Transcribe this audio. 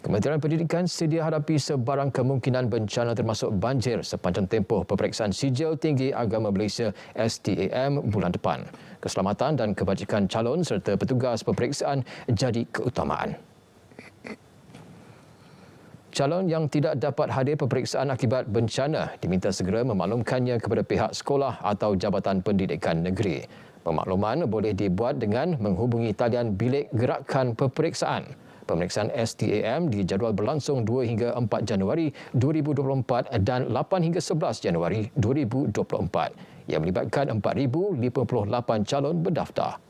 Kementerian Pendidikan sedia hadapi sebarang kemungkinan bencana termasuk banjir sepanjang tempoh peperiksaan sijil tinggi agama Malaysia STAM bulan depan. Keselamatan dan kebajikan calon serta petugas peperiksaan jadi keutamaan. Calon yang tidak dapat hadir peperiksaan akibat bencana diminta segera memaklumkannya kepada pihak sekolah atau Jabatan Pendidikan Negeri. Pemakluman boleh dibuat dengan menghubungi talian bilik gerakan peperiksaan. Pemeriksaan STAM dijadual berlangsung 2 hingga 4 Januari 2024 dan 8 hingga 11 Januari 2024 yang melibatkan 4,058 calon berdaftar.